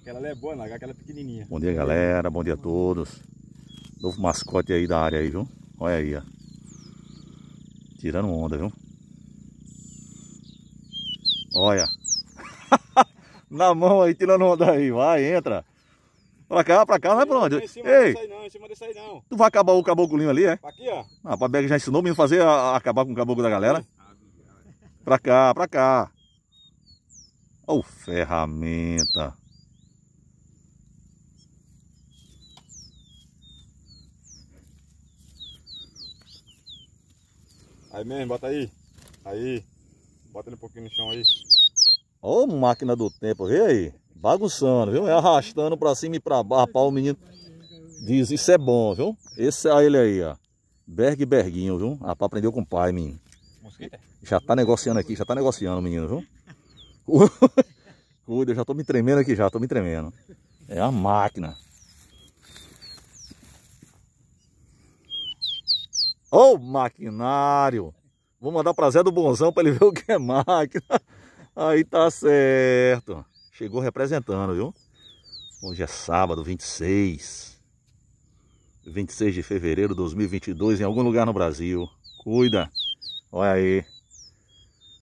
Aquela é boa, Naga, aquela é pequenininha. Bom dia, galera. Bom dia a todos. Novo mascote aí da área aí, viu? Olha aí, ó. Tirando onda, viu? Olha. Na mão aí, tirando onda aí. Vai, entra. Pra cá, pra cá, vai pra onde? Em cima Ei. desse aí não, em cima desse aí não. Tu vai acabar o caboculinho ali, é? aqui, ó. Ah, a Beg já ensinou o menino fazer a, acabar com o caboclo da galera. Pra cá, pra cá. Ô, oh, ferramenta. Aí mesmo, bota aí. Aí. Bota ele um pouquinho no chão aí. Ô oh, máquina do tempo, vê aí. Bagunçando, viu? Arrastando pra cima e pra baixo, o menino. Diz, isso é bom, viu? Esse é ele aí, ó. Berg Berguinho, viu? Ah, pra aprender com o pai, menino. Mosquita? É? Já tá negociando aqui, já tá negociando, menino, viu? Cuida, eu já tô me tremendo aqui já, tô me tremendo. É a máquina. Ô, oh, maquinário! Vou mandar pra Zé do Bonzão pra ele ver o que é máquina. Aí tá certo. Chegou representando, viu? Hoje é sábado, 26. 26 de fevereiro de 2022, em algum lugar no Brasil. Cuida. Olha aí.